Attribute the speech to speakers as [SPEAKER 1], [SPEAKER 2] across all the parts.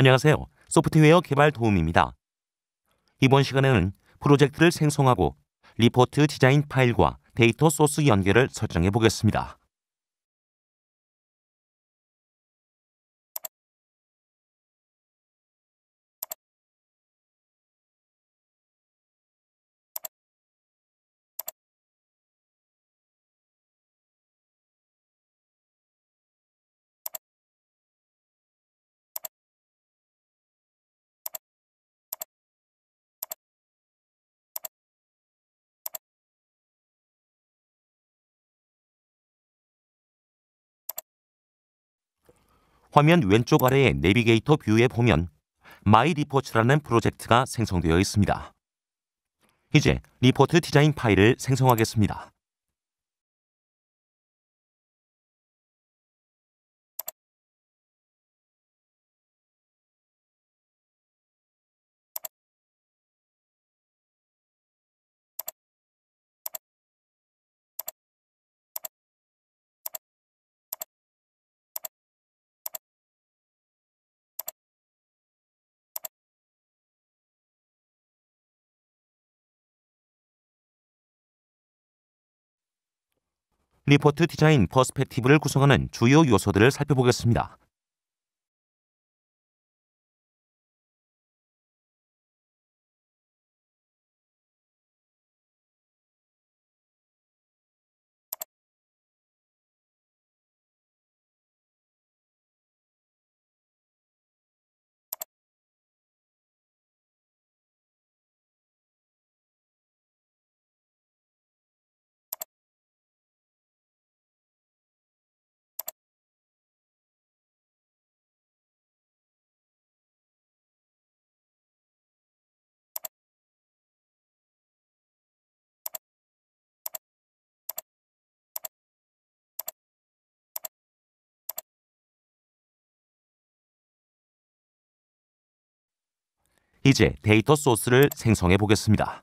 [SPEAKER 1] 안녕하세요. 소프트웨어 개발 도우미입니다. 이번 시간에는 프로젝트를 생성하고 리포트 디자인 파일과 데이터 소스 연결을 설정해 보겠습니다. 화면 왼쪽 아래의 내비게이터 뷰에 보면 마이 리포츠라는 프로젝트가 생성되어 있습니다. 이제 리포트 디자인 파일을 생성하겠습니다.
[SPEAKER 2] 리포트 디자인 퍼스펙티브를 구성하는 주요 요소들을 살펴보겠습니다.
[SPEAKER 3] 이제 데이터 소스를 생성해 보겠습니다.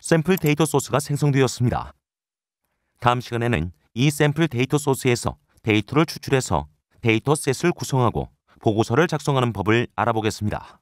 [SPEAKER 1] 샘플 데이터 소스가 생성되었습니다. 다음 시간에는 이 샘플 데이터 소스에서 데이터를 추출해서 데이터 셋을 구성하고 보고서를 작성하는 법을 알아보겠습니다.